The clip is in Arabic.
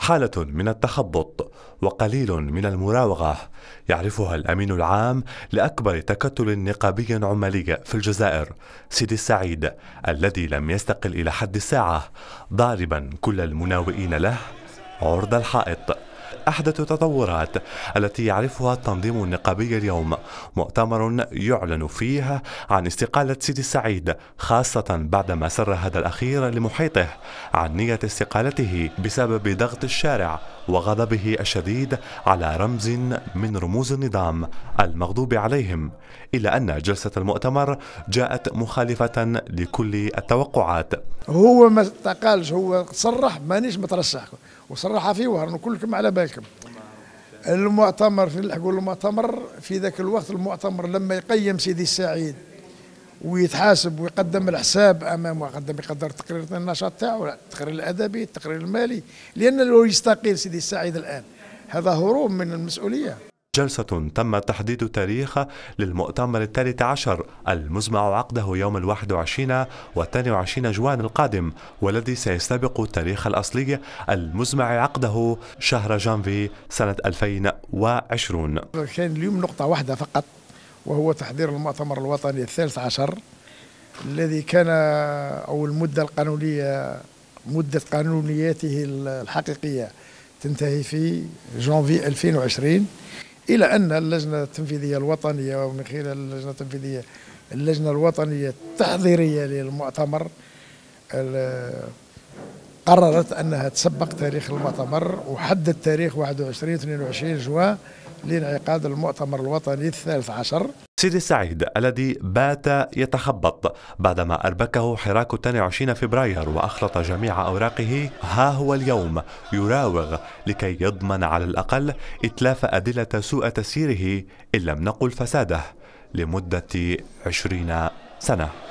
حالة من التخبط وقليل من المراوغة يعرفها الأمين العام لأكبر تكتل نقابي عمالي في الجزائر سيدي السعيد الذي لم يستقل إلى حد الساعة ضاربا كل المناوئين له عرض الحائط أحدث تطورات التي يعرفها التنظيم النقابي اليوم مؤتمر يعلن فيه عن استقالة سيدي سعيد خاصة بعدما سر هذا الأخير لمحيطه عن نية استقالته بسبب ضغط الشارع وغضبه الشديد على رمز من رموز النظام المغضوب عليهم إلا أن جلسة المؤتمر جاءت مخالفة لكل التوقعات هو ما استقالش هو صرح مانيش مترشح وصرح في وهرنوا كلكم على بالكم المؤتمر في الحقول المؤتمر في ذاك الوقت المؤتمر لما يقيم سيدي السعيد ويتحاسب ويقدم الحساب امامه يقدم يقدر تقرير النشاط تاعو التقرير الادبي التقرير المالي لان لو يستقيل سيدي السعيد الان هذا هروب من المسؤوليه جلسة تم تحديد تاريخ للمؤتمر الثالث عشر المزمع عقده يوم الواحد وعشرين والثاني وعشرين جوان القادم والذي سيستبق التاريخ الأصلي المزمع عقده شهر جانفي سنة 2020 كان اليوم نقطة واحدة فقط وهو تحضير المؤتمر الوطني الثالث عشر الذي كان أو المدة القانونية مدة قانونياته الحقيقية تنتهي في جانفي 2020 إلى أن اللجنة التنفيذية الوطنية ومن خلال اللجنة التنفيذية اللجنة الوطنية التحضيرية للمؤتمر قررت أنها تسبق تاريخ المؤتمر وحدد تاريخ 21 22 جوان لانعقاد المؤتمر الوطني الثالث عشر سيدي سعيد الذي بات يتخبط بعدما أربكه حراك 22 فبراير وأخلط جميع أوراقه ها هو اليوم يراوغ لكي يضمن على الأقل إتلاف أدلة سوء تسييره إن لم نقل فساده لمدة 20 سنة